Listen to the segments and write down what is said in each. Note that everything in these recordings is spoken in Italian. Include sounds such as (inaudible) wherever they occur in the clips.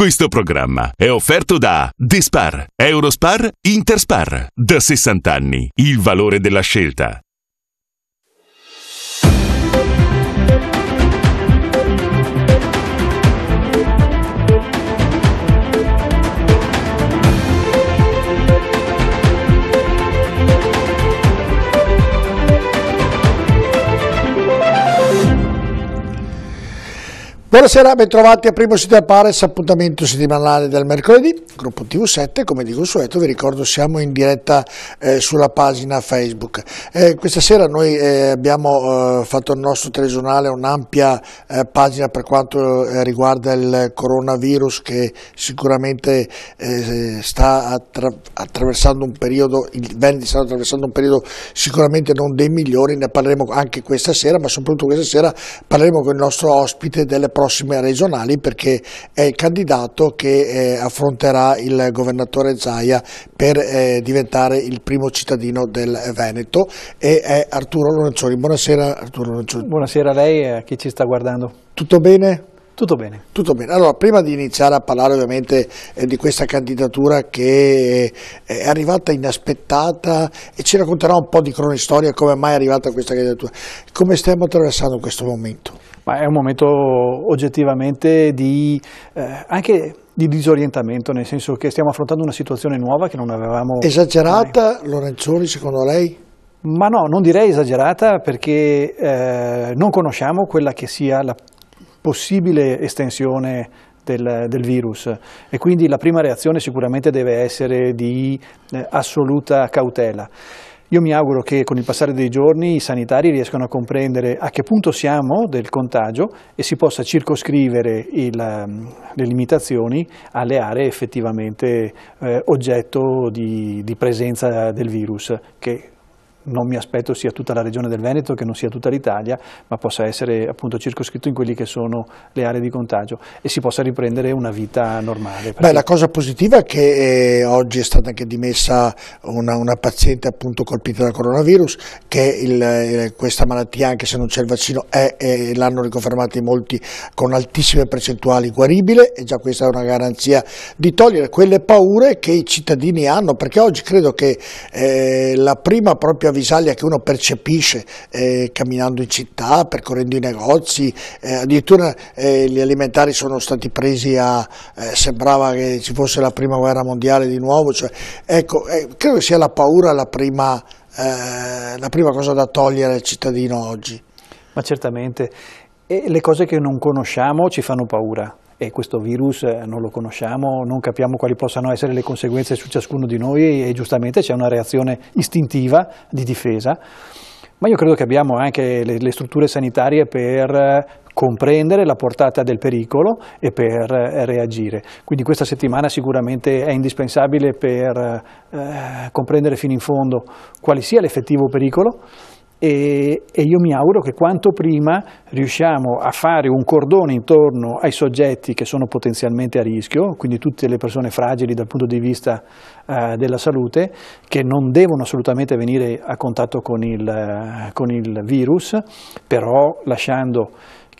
Questo programma è offerto da The Spar, Eurospar, Interspar. Da 60 anni il valore della scelta. Buonasera, bentrovati a Primo Sito Pares, appuntamento settimanale del mercoledì, gruppo TV7, come di consueto vi ricordo siamo in diretta eh, sulla pagina Facebook. Eh, questa sera noi eh, abbiamo eh, fatto il nostro telegiornale, un'ampia eh, pagina per quanto eh, riguarda il coronavirus che sicuramente sta attra attraversando un periodo, il Veneto sta attraversando un periodo sicuramente non dei migliori, ne parleremo anche questa sera, ma soprattutto questa sera parleremo con il nostro ospite delle prossime regionali perché è il candidato che eh, affronterà il governatore Zaia per eh, diventare il primo cittadino del Veneto e è Arturo Lorenzoni. Buonasera Arturo Lorenzoni. Buonasera a lei e a chi ci sta guardando. Tutto bene? Tutto bene. Tutto bene. Allora, prima di iniziare a parlare ovviamente eh, di questa candidatura che eh, è arrivata inaspettata e ci racconterà un po' di cronistoria, come mai è arrivata questa candidatura, come stiamo attraversando questo momento? Ma è un momento oggettivamente di eh, anche di disorientamento, nel senso che stiamo affrontando una situazione nuova che non avevamo... Esagerata, mai. Lorenzoni, secondo lei? Ma no, non direi esagerata perché eh, non conosciamo quella che sia la possibile estensione del, del, virus e quindi la prima reazione sicuramente deve essere di eh, assoluta cautela. Io mi auguro che con il passare dei giorni i sanitari riescano a comprendere a che punto siamo del contagio e si possa circoscrivere il, ehm, le limitazioni alle aree effettivamente eh, oggetto di, di presenza del virus, che non mi aspetto sia tutta la regione del Veneto, che non sia tutta l'Italia, ma possa essere appunto circoscritto in quelle che sono le aree di contagio e si possa riprendere una vita normale. Beh, la cosa positiva è che eh, oggi è stata anche dimessa una, una, paziente appunto colpita da coronavirus, che il, eh, questa malattia, anche se non c'è il vaccino, è, eh, l'hanno riconfermato in molti con altissime percentuali guaribile e già questa è una garanzia di togliere quelle paure che i cittadini hanno, perché oggi credo che eh, la prima propria vita d'Italia che uno percepisce eh, camminando in città, percorrendo i negozi, eh, addirittura eh, gli alimentari sono stati presi a, eh, sembrava che ci fosse la prima guerra mondiale di nuovo, cioè, ecco, eh, credo che sia la paura la prima, eh, la prima cosa da togliere al cittadino oggi. Ma certamente, e le cose che non conosciamo ci fanno paura e questo virus eh, non lo conosciamo, non capiamo quali possano essere le conseguenze su ciascuno di noi e giustamente c'è una reazione istintiva di difesa. Ma io credo che abbiamo anche le, le strutture sanitarie per eh, comprendere la portata del pericolo e per eh, reagire. Quindi questa settimana sicuramente è indispensabile per eh, comprendere fino in fondo quale sia l'effettivo pericolo e, e, io mi auguro che quanto prima riusciamo a fare un cordone intorno ai soggetti che sono potenzialmente a rischio, quindi tutte le persone fragili dal punto di vista eh, della salute, che non devono assolutamente venire a contatto con il, con il virus, però lasciando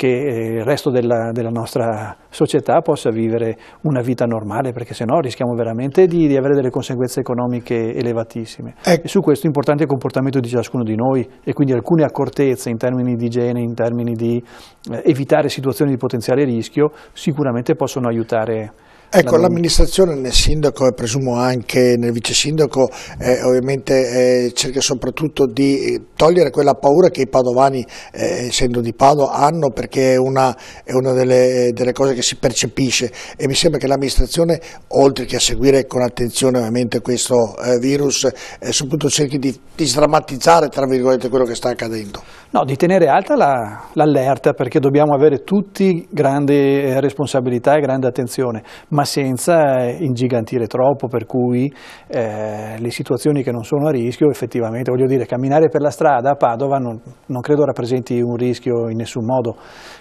che eh, il resto della, della, nostra società possa vivere una vita normale, perché se no rischiamo veramente di, di avere delle conseguenze economiche elevatissime. Ecco. E su questo è importante il comportamento di ciascuno di noi e quindi alcune accortezze in termini di igiene, in termini di eh, evitare situazioni di potenziale rischio, sicuramente possono aiutare Ecco, l'amministrazione nel sindaco e presumo anche nel vice sindaco eh, ovviamente eh, cerca soprattutto di eh, togliere quella paura che i padovani, eh, essendo di Padova, hanno perché è una, è una delle, delle, cose che si percepisce e mi sembra che l'amministrazione, oltre che a seguire con attenzione ovviamente questo eh, virus, eh, soprattutto cerchi di, di sdrammatizzare tra virgolette quello che sta accadendo. No, di tenere alta l'allerta la, perché dobbiamo avere tutti grande responsabilità e grande attenzione, ma senza eh, ingigantire troppo, per cui eh, le situazioni che non sono a rischio effettivamente, voglio dire, camminare per la strada a Padova non, non credo rappresenti un rischio in nessun modo.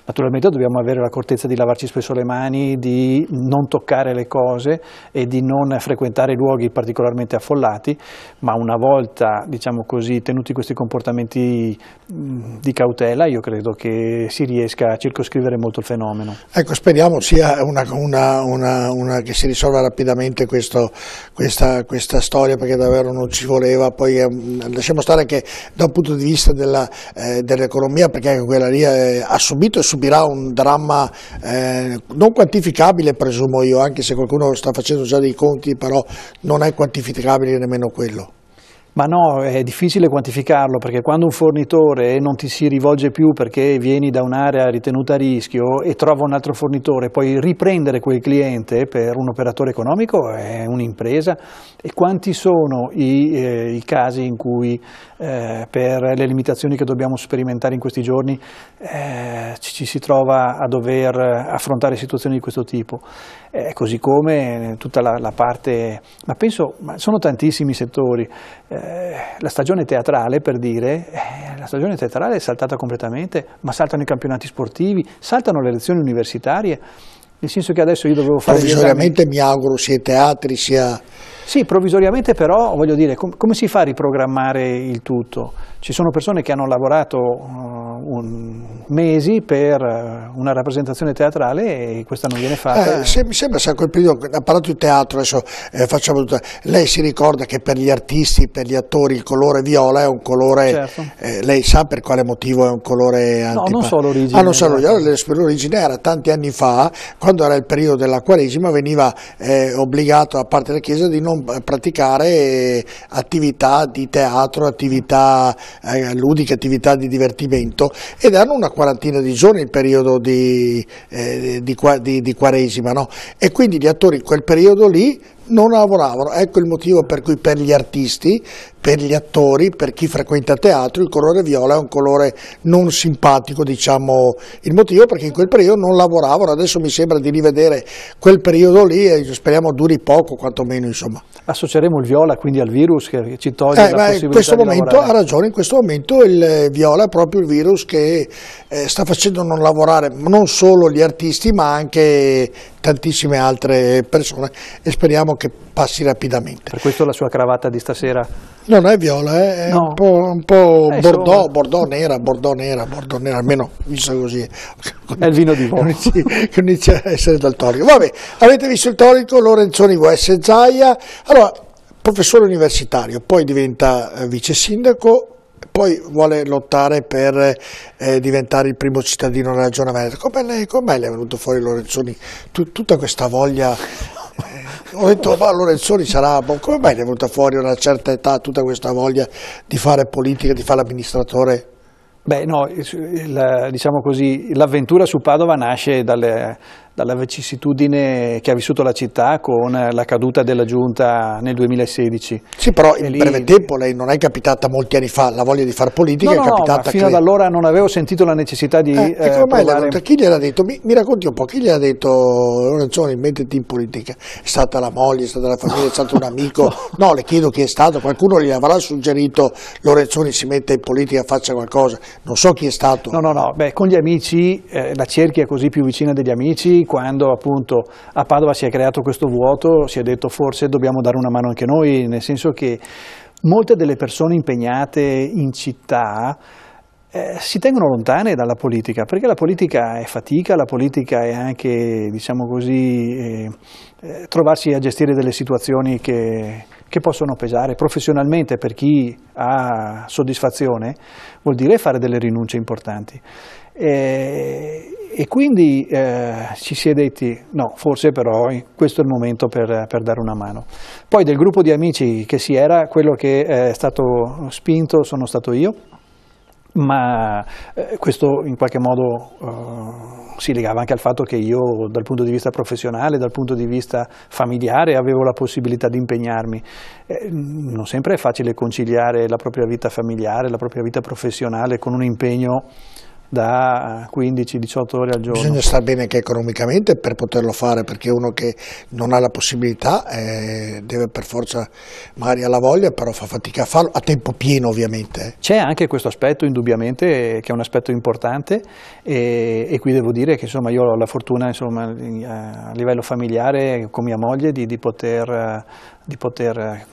Naturalmente dobbiamo avere l'accortezza di lavarci spesso le mani, di non toccare le cose e di non frequentare luoghi particolarmente affollati, ma una volta, diciamo così, tenuti questi comportamenti di cautela, io credo che si riesca a circoscrivere molto il fenomeno. Ecco, speriamo sia una, una, una una, che si risolva rapidamente questo, questa, questa, storia perché davvero non ci voleva, poi um, lasciamo stare che da un punto di vista eh, dell'economia dell perché anche quella lì è, eh, ha subito e subirà un dramma eh, non quantificabile presumo io, anche se qualcuno sta facendo già dei conti, però non è quantificabile nemmeno quello. Ma no, è difficile quantificarlo perché quando un fornitore non ti si rivolge più perché vieni da un'area ritenuta a rischio e trova un altro fornitore, poi riprendere quel cliente per un operatore economico è un'impresa. E quanti sono i, eh, i casi in cui eh, per le limitazioni che dobbiamo sperimentare in questi giorni eh, ci, ci si trova a dover affrontare situazioni di questo tipo? eh, così come tutta la, la parte, ma penso, ma sono tantissimi settori, eh, la stagione teatrale per dire, eh, la stagione teatrale è saltata completamente, ma saltano i campionati sportivi, saltano le lezioni universitarie, nel senso che adesso io dovevo fare... Provvisoriamente mi auguro sia teatri sia sì, provvisoriamente però, voglio dire, com come si fa a riprogrammare il tutto? Ci sono persone che hanno lavorato uh, un, mesi per uh, una rappresentazione teatrale e questa non viene fatta. Eh, se, mi sembra se a quel periodo, ha parlato di teatro, adesso eh, facciamo tutto. Lei si ricorda che per gli artisti, per gli attori, il colore viola è un colore, certo. eh, lei sa per quale motivo è un colore antico? No, non so l'origine. Ah, non so l'origine, l'origine era tanti anni fa, quando era il periodo della Quaresima, veniva eh, obbligato da parte della Chiesa di non praticare eh, attività di teatro, attività eh, ludiche, attività di divertimento ed hanno una quarantina di giorni il periodo di, eh, di, di, di quaresima no? e quindi gli attori in quel periodo lì non lavoravano. Ecco il motivo per cui per gli artisti, per gli attori, per chi frequenta teatro, il colore viola è un colore non simpatico, diciamo, il motivo perché in quel periodo non lavoravano, adesso mi sembra di rivedere quel periodo lì e speriamo duri poco, quantomeno insomma. Associeremo il viola quindi al virus che ci toglie eh, la possibilità in questo momento lavorare. ha ragione, in questo momento il viola è proprio il virus che eh, sta facendo non lavorare non solo gli artisti ma anche tantissime altre persone e speriamo che passi rapidamente. Per questo la sua cravatta di stasera? Non è viola, eh, è no. un po', un po eh, bordeaux, bordeaux, nera, bordeaux nera, bordeaux nera, almeno visto così. È il vino di voi. Che inizia a essere dal torico. Vabbè, avete visto il torico, Lorenzoni VS Zaia, allora professore universitario, poi diventa eh, vice sindaco, poi vuole lottare per eh, diventare il primo cittadino della Regione Veneto. Come lei, come lei è venuto fuori Lorenzoni Tut tutta questa voglia? Eh, ho detto, ma Lorenzoni sarà, ma come mai è venuta fuori a una certa età tutta questa voglia di fare politica, di fare l'amministratore? Beh no, il, diciamo così, l'avventura su Padova nasce dalle dalla vicissitudine che ha vissuto la città con la caduta della giunta nel 2016. Sì, però in lì... breve tempo lei non è capitata molti anni fa, la voglia di fare politica no, è capitata... No, fino che... ad allora non avevo sentito la necessità di... Eh, eh, provare... la chi gliel'ha detto? Mi, mi, racconti un po', chi gliel'ha detto Lorenzoni, mettiti in politica? È stata la moglie, è stata la famiglia, è stato un (laughs) amico? no. le chiedo chi è stato, qualcuno gli avrà suggerito Lorenzoni si metta in politica, faccia qualcosa, non so chi è stato. No, no, no, beh, con gli amici, eh, la cerchia così più vicina degli amici, quando appunto a Padova si è creato questo vuoto si è detto forse dobbiamo dare una mano anche noi, nel senso che molte delle persone impegnate in città eh, si tengono lontane dalla politica, perché la politica è fatica, la politica è anche, diciamo così, eh, eh trovarsi a gestire delle situazioni che, che possono pesare professionalmente per chi ha soddisfazione, vuol dire fare delle rinunce importanti. Eh, e quindi eh, ci si è detti no, forse però questo è il momento per, per, dare una mano. Poi del gruppo di amici che si era, quello che eh, è stato spinto sono stato io, ma eh, questo in qualche modo eh, si legava anche al fatto che io dal punto di vista professionale, dal punto di vista familiare avevo la possibilità di impegnarmi. Eh, non sempre è facile conciliare la propria vita familiare, la propria vita professionale con un impegno da 15-18 ore al giorno. Bisogna stare bene anche economicamente per poterlo fare, perché uno che non ha la possibilità eh, deve per forza, magari ha la voglia, però fa fatica a farlo, a tempo pieno ovviamente. C'è anche questo aspetto indubbiamente, che è un aspetto importante e, e qui devo dire che insomma, io ho la fortuna insomma, eh, a livello familiare con mia moglie di, di poter, di poter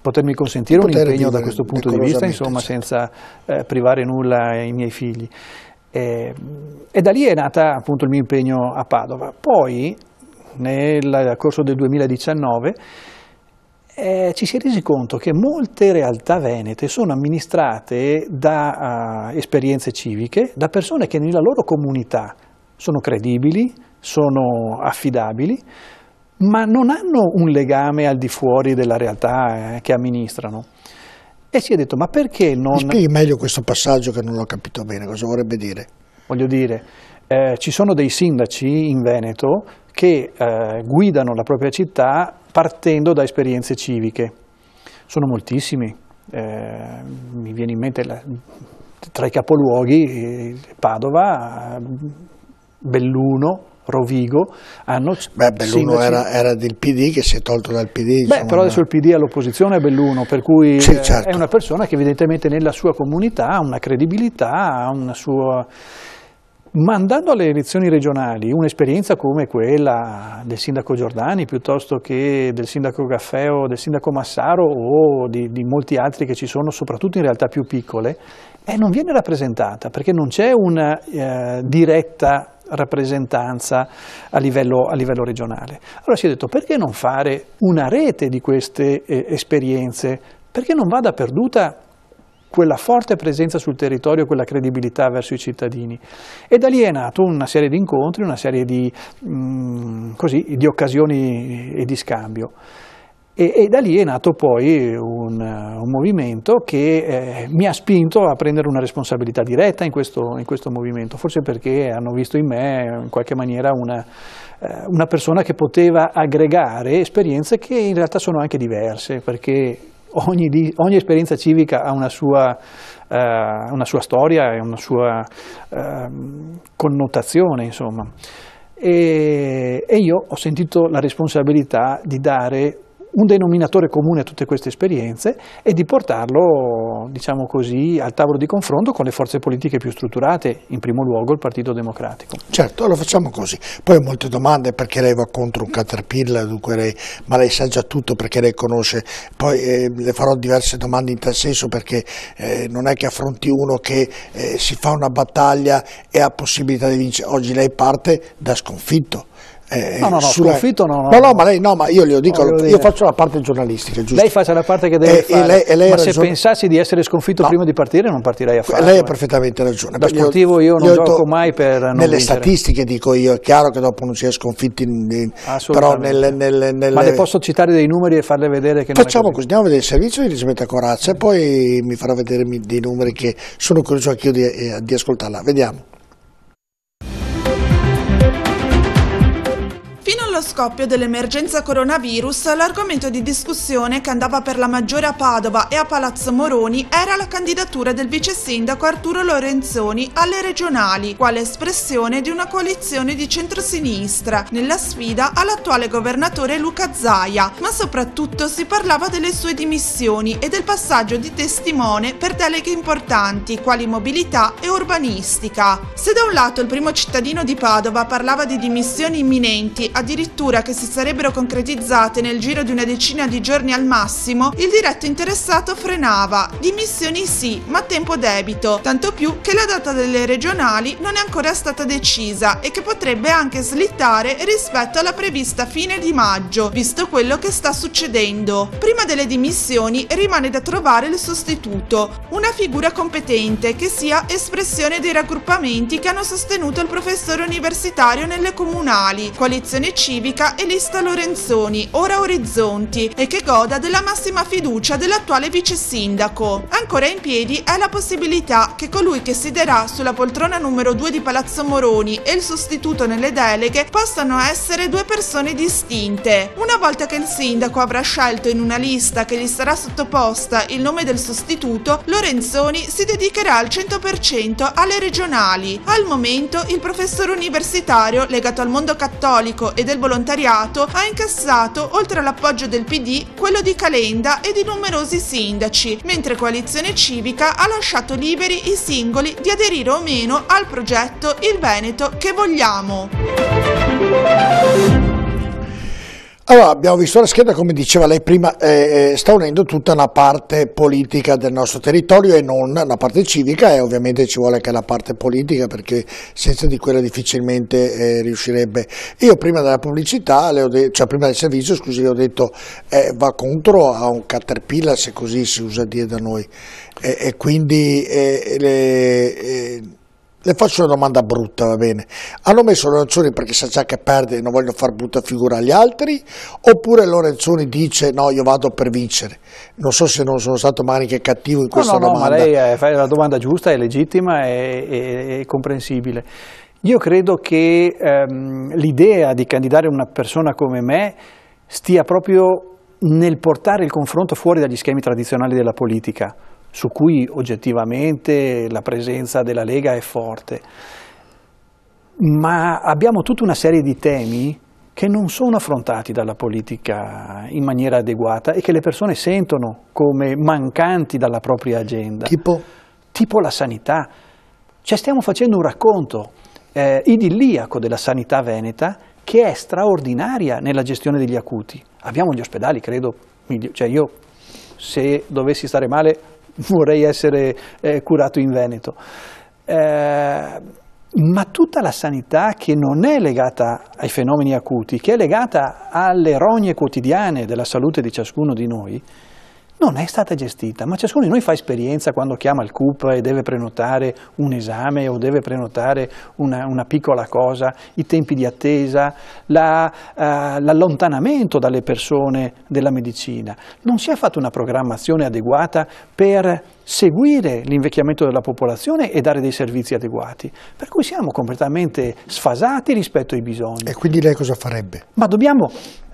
potermi consentire poter un impegno da questo punto di vista, insomma, certo. senza eh, privare nulla ai miei figli. E, eh, e da lì è nata appunto il mio impegno a Padova. Poi, nel corso del 2019, eh, ci si è resi conto che molte realtà venete sono amministrate da uh, esperienze civiche, da persone che nella loro comunità sono credibili, sono affidabili, ma non hanno un legame al di fuori della realtà eh, che amministrano. E si è detto, ma perché non... Mi spieghi meglio questo passaggio che non l'ho capito bene, cosa vorrebbe dire? Voglio dire, eh, ci sono dei sindaci in Veneto che eh, guidano la propria città partendo da esperienze civiche. Sono moltissimi, eh, mi viene in mente la, tra i capoluoghi eh, Padova, Belluno, Rovigo hanno Beh, Belluno era, era, del PD che si è tolto dal PD. Beh, insomma, però adesso il PD è all'opposizione a Belluno, per cui sì, eh, certo. è una persona che evidentemente nella sua comunità ha una credibilità, ha una sua... Ma andando alle elezioni regionali, un'esperienza come quella del sindaco Giordani piuttosto che del sindaco Gaffeo, del sindaco Massaro o di, di molti altri che ci sono, soprattutto in realtà più piccole, eh, non viene rappresentata perché non c'è una eh, diretta rappresentanza a livello, a livello regionale. Allora si è detto perché non fare una rete di queste eh, esperienze? Perché non vada perduta quella forte presenza sul territorio, quella credibilità verso i cittadini. E da lì è nato una serie di incontri, una serie di, mh, mm, così, di occasioni e di scambio. E, e da lì è nato poi un, un movimento che eh, mi ha spinto a prendere una responsabilità diretta in questo, in questo, movimento, forse perché hanno visto in me in qualche maniera una, eh, una persona che poteva aggregare esperienze che in realtà sono anche diverse, perché Ogni, ogni, esperienza civica ha una sua, eh, una sua storia e una sua eh, connotazione, insomma. E, e io ho sentito la responsabilità di dare un denominatore comune a tutte queste esperienze e di portarlo, diciamo così, al tavolo di confronto con le forze politiche più strutturate, in primo luogo il Partito Democratico. Certo, lo facciamo così. Poi ho molte domande perché lei va contro un caterpillar, dunque lei, ma lei sa già tutto perché lei conosce. Poi eh, le farò diverse domande in tal senso perché eh, non è che affronti uno che eh, si fa una battaglia e ha possibilità di vincere. Oggi lei parte da sconfitto eh, no, no, no, sulla... profitto no, no. No, no, ma lei no, ma io glielo dico, no, io faccio la parte giornalistica, giusto? Lei faccia la parte che deve eh, e lei, e lei ma ragione... se pensassi di essere sconfitto no. prima di partire non partirei a fare. Lei ha eh. perfettamente ragione. Da sportivo io, io non io gioco mai per non Nelle vincere. statistiche dico io, è chiaro che dopo non si è sconfitti, in... però nelle, nelle, nelle... Ma le posso citare dei numeri e farle vedere che Facciamo così, andiamo a vedere il servizio di Elisabetta Corazza e poi mi farà vedere dei numeri che sono curioso anch'io di, eh, di ascoltarla. Vediamo. scoppio dell'emergenza coronavirus, l'argomento di discussione che andava per la maggiore a Padova e a Palazzo Moroni era la candidatura del vice sindaco Arturo Lorenzoni alle regionali, quale espressione di una coalizione di centrosinistra nella sfida all'attuale governatore Luca Zaia, ma soprattutto si parlava delle sue dimissioni e del passaggio di testimone per deleghe importanti quali mobilità e urbanistica. Se da un lato il primo cittadino di Padova parlava di dimissioni imminenti, addirittura addirittura che si sarebbero concretizzate nel giro di una decina di giorni al massimo, il diretto interessato frenava. Dimissioni sì, ma a tempo debito, tanto più che la data delle regionali non è ancora stata decisa e che potrebbe anche slittare rispetto alla prevista fine di maggio, visto quello che sta succedendo. Prima delle dimissioni rimane da trovare il sostituto, una figura competente che sia espressione dei raggruppamenti che hanno sostenuto il professore universitario nelle comunali, coalizione civica Repubblica Elista Lorenzoni, ora Orizzonti, e che goda della massima fiducia dell'attuale vice sindaco. Ancora in piedi è la possibilità che colui che siederà sulla poltrona numero 2 di Palazzo Moroni e il sostituto nelle deleghe possano essere due persone distinte. Una volta che il sindaco avrà scelto in una lista che gli sarà sottoposta il nome del sostituto, Lorenzoni si dedicherà al 100% alle regionali. Al momento il professore universitario legato al mondo cattolico e del volontariato volontariato, ha incassato, oltre all'appoggio del PD, quello di Calenda e di numerosi sindaci, mentre Coalizione Civica ha lasciato liberi i singoli di aderire o meno al progetto Il Veneto che vogliamo. Allora, abbiamo visto la scheda, come diceva lei prima, eh, eh, sta unendo tutta una parte politica del nostro territorio e non la parte civica e ovviamente ci vuole anche la parte politica perché senza di quella difficilmente eh, riuscirebbe. Io prima della pubblicità, cioè prima del servizio, scusi, le ho detto eh, va contro a un caterpillar se così si usa dire da noi e, e quindi... Eh, le, eh, le faccio una domanda brutta, va bene. Hanno messo Lorenzoni perché sa già che perde e non voglio far brutta figura agli altri? Oppure Lorenzoni dice no, io vado per vincere? Non so se non sono stato maniche cattivo in questa no, no, domanda. No, ma lei eh, fa la domanda giusta, è legittima e comprensibile. Io credo che ehm, l'idea di candidare una persona come me stia proprio nel portare il confronto fuori dagli schemi tradizionali della politica su cui oggettivamente la presenza della Lega è forte, ma abbiamo tutta una serie di temi che non sono affrontati dalla politica in maniera adeguata e che le persone sentono come mancanti dalla propria agenda. Tipo? Tipo la sanità. Cioè stiamo facendo un racconto eh, idilliaco della sanità veneta che è straordinaria nella gestione degli acuti. Abbiamo gli ospedali, credo, cioè io se dovessi stare male vorrei essere eh, curato in Veneto. Eh, ma tutta la sanità che non è legata ai fenomeni acuti, che è legata alle rogne quotidiane della salute di ciascuno di noi, non è stata gestita, ma ciascuno di noi fa esperienza quando chiama il CUP e deve prenotare un esame o deve prenotare una, una piccola cosa, i tempi di attesa, la, uh, l'allontanamento dalle persone della medicina. Non si è fatta una programmazione adeguata per seguire l'invecchiamento della popolazione e dare dei servizi adeguati, per cui siamo completamente sfasati rispetto ai bisogni. E quindi lei cosa farebbe? Ma dobbiamo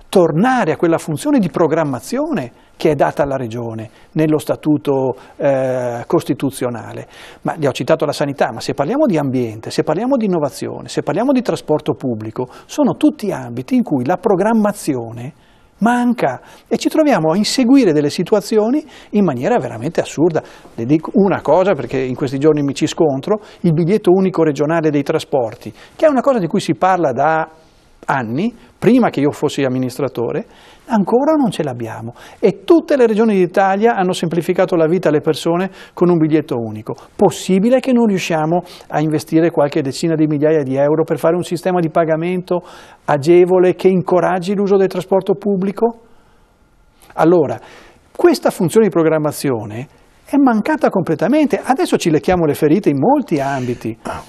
tornare a quella funzione di programmazione che è data alla Regione nello statuto eh, costituzionale. Ma ho citato la sanità, ma se parliamo di ambiente, se parliamo di innovazione, se parliamo di trasporto pubblico, sono tutti ambiti in cui la programmazione manca e ci troviamo a inseguire delle situazioni in maniera veramente assurda. Le dico una cosa perché in questi giorni mi ci scontro, il biglietto unico regionale dei trasporti, che è una cosa di cui si parla da anni, prima che io fossi amministratore, ancora non ce l'abbiamo. E tutte le regioni d'Italia hanno semplificato la vita alle persone con un biglietto unico. Possibile che non riusciamo a investire qualche decina di migliaia di euro per fare un sistema di pagamento agevole che incoraggi l'uso del trasporto pubblico? Allora, questa funzione di programmazione è mancata completamente. Adesso ci lecchiamo le ferite in molti ambiti. Ah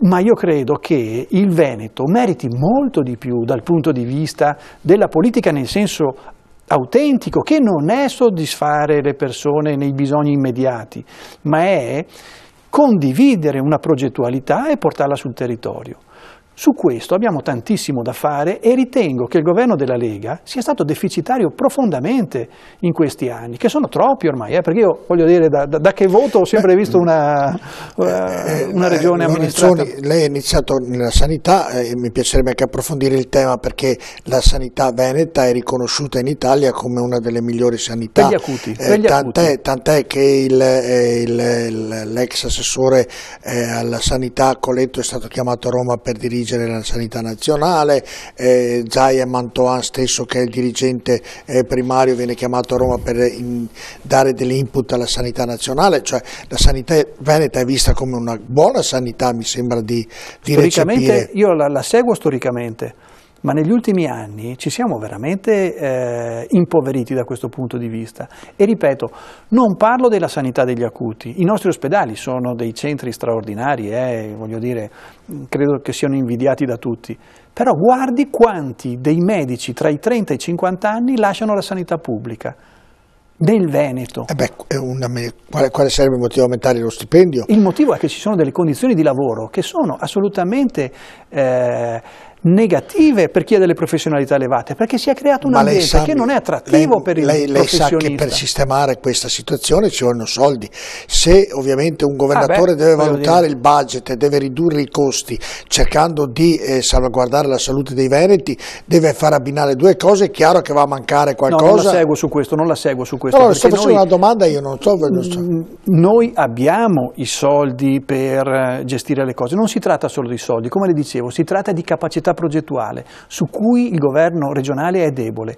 ma io credo che il Veneto meriti molto di più dal punto di vista della politica nel senso autentico, che non è soddisfare le persone nei bisogni immediati, ma è condividere una progettualità e portarla sul territorio. Su questo abbiamo tantissimo da fare e ritengo che il governo della Lega sia stato deficitario profondamente in questi anni, che sono troppi ormai, eh, perché io voglio dire da, da, da, che voto ho sempre eh, visto una, eh, eh una eh, regione eh, amministrata. lei ha iniziato nella sanità e mi piacerebbe anche approfondire il tema perché la sanità veneta è riconosciuta in Italia come una delle migliori sanità. Per gli acuti. Per gli tant'è, tant'è, che l'ex assessore alla sanità Coletto è stato chiamato a Roma per dirigere dirige la sanità nazionale, eh, Zaia Mantoan stesso che è il dirigente eh, primario viene chiamato a Roma per in, dare degli input alla sanità nazionale, cioè la sanità veneta è vista come una buona sanità mi sembra di, di recepire. Io la, la seguo storicamente ma negli ultimi anni ci siamo veramente eh, impoveriti da questo punto di vista. E ripeto, non parlo della sanità degli acuti, i nostri ospedali sono dei centri straordinari, eh, voglio dire, credo che siano invidiati da tutti, però guardi quanti dei medici tra i 30 e i 50 anni lasciano la sanità pubblica del Veneto. Eh beh, una, quale, quale, sarebbe il motivo di aumentare lo stipendio? Il motivo è che ci sono delle condizioni di lavoro che sono assolutamente eh, negative per chi ha delle professionalità elevate, perché si è creato un Ma ambiente sa, che non è attrattivo lei, per il lei, lei sa che per sistemare questa situazione ci vogliono soldi. Se ovviamente un governatore ah beh, deve valutare il budget deve ridurre i costi cercando di eh, salvaguardare la salute dei Veneti, deve far abbinare due cose, è chiaro che va a mancare qualcosa. No, non la seguo su questo, non la seguo su questo. No, sto facendo noi, una domanda, io non so, non mm, so. Noi abbiamo i soldi per eh, gestire le cose, non si tratta solo di soldi, come le dicevo, si tratta di capacità progettuale su cui il governo regionale è debole.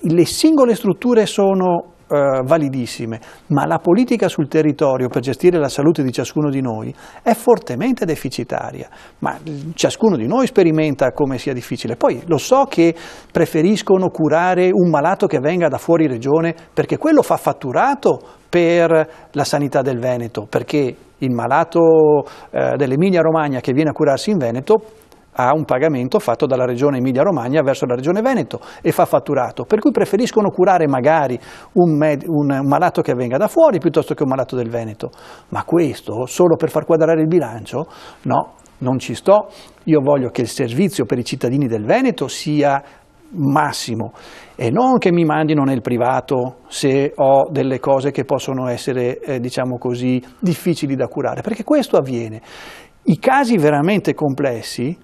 Le singole strutture sono eh, validissime, ma la politica sul territorio per gestire la salute di ciascuno di noi è fortemente deficitaria, ma ciascuno di noi sperimenta come sia difficile. Poi lo so che preferiscono curare un malato che venga da fuori regione perché quello fa fatturato per la sanità del Veneto, perché il malato eh, dell'Emilia Romagna che viene a curarsi in Veneto ha un pagamento fatto dalla regione Emilia-Romagna verso la regione Veneto e fa fatturato, per cui preferiscono curare magari un, med- un malato che venga da fuori piuttosto che un malato del Veneto, ma questo solo per far quadrare il bilancio? No, non ci sto, io voglio che il servizio per i cittadini del Veneto sia massimo e non che mi mandino nel privato se ho delle cose che possono essere, eh, diciamo così, difficili da curare, perché questo avviene. I casi veramente complessi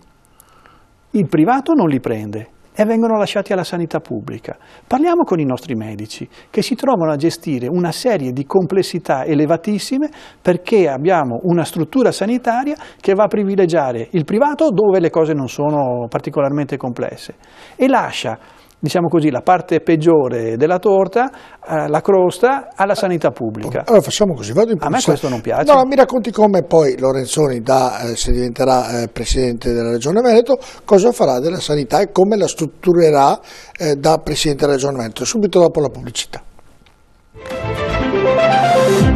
il privato non li prende e vengono lasciati alla sanità pubblica. Parliamo con i nostri medici che si trovano a gestire una serie di complessità elevatissime perché abbiamo una struttura sanitaria che va a privilegiare il privato dove le cose non sono particolarmente complesse e lascia diciamo così, la parte peggiore della torta, eh, la crosta, alla sanità pubblica. Allora facciamo così, vado in pensione. A me questo non piace. No, mi racconti come poi Lorenzoni, da, eh, se diventerà eh, Presidente della Regione Veneto, cosa farà della sanità e come la strutturerà eh, da Presidente della Regione Veneto, subito dopo la pubblicità.